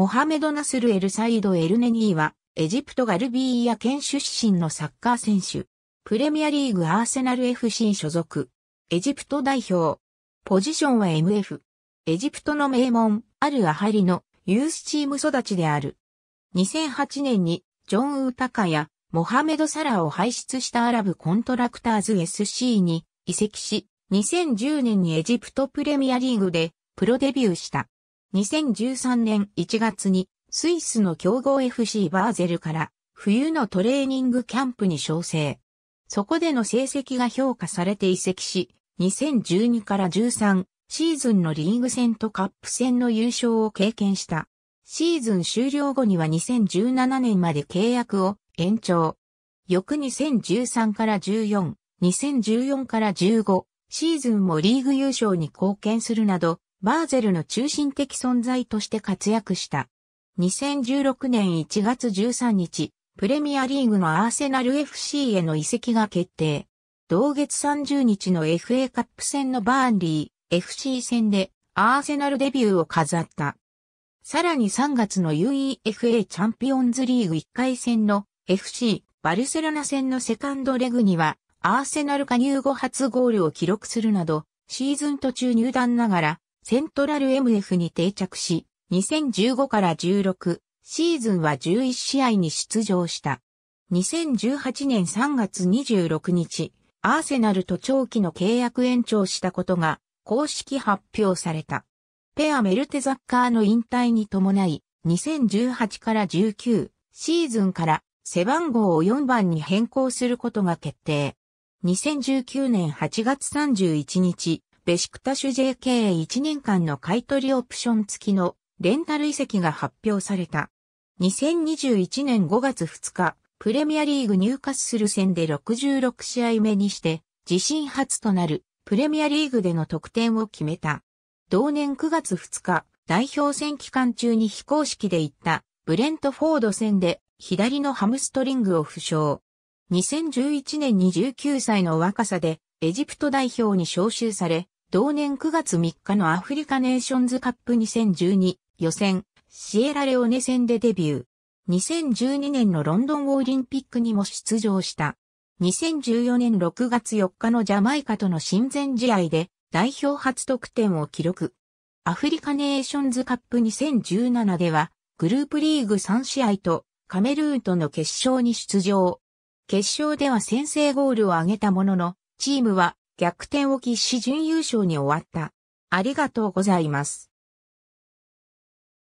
モハメド・ナスル・エルサイド・エルネニーは、エジプトガルビーヤ県出身のサッカー選手。プレミアリーグアーセナル FC 所属。エジプト代表。ポジションは MF。エジプトの名門、アル・アハリのユースチーム育ちである。2008年に、ジョン・ウータカやモハメド・サラを輩出したアラブコントラクターズ SC に移籍し、2010年にエジプトプレミアリーグでプロデビューした。2013年1月にスイスの強豪 FC バーゼルから冬のトレーニングキャンプに招請。そこでの成績が評価されて移籍し、2012から13シーズンのリーグ戦とカップ戦の優勝を経験した。シーズン終了後には2017年まで契約を延長。翌2013から14、2014から15シーズンもリーグ優勝に貢献するなど、バーゼルの中心的存在として活躍した。2016年1月13日、プレミアリーグのアーセナル FC への移籍が決定。同月30日の FA カップ戦のバーンリー FC 戦でアーセナルデビューを飾った。さらに3月の UEFA チャンピオンズリーグ1回戦の FC バルセロナ戦のセカンドレグにはアーセナル加入後初ゴールを記録するなどシーズン途中入団ながらセントラル MF に定着し、2015から16シーズンは11試合に出場した。2018年3月26日、アーセナルと長期の契約延長したことが公式発表された。ペアメルテザッカーの引退に伴い、2018から19シーズンから背番号を4番に変更することが決定。2019年8月31日、ベシクタシュ JK1 年間の買取オプション付きのレンタル遺跡が発表された。2021年5月2日、プレミアリーグ入荷する戦で66試合目にして、自身初となるプレミアリーグでの得点を決めた。同年9月2日、代表戦期間中に非公式で行ったブレントフォード戦で左のハムストリングを負傷。2011年に19歳の若さでエジプト代表に招集され、同年9月3日のアフリカネーションズカップ2012予選、シエラレオネ戦でデビュー。2012年のロンドンオリンピックにも出場した。2014年6月4日のジャマイカとの親善試合で代表初得点を記録。アフリカネーションズカップ2017ではグループリーグ3試合とカメルーンとの決勝に出場。決勝では先制ゴールを挙げたものの、チームは逆転を喫し準優勝に終わった。ありがとうございます。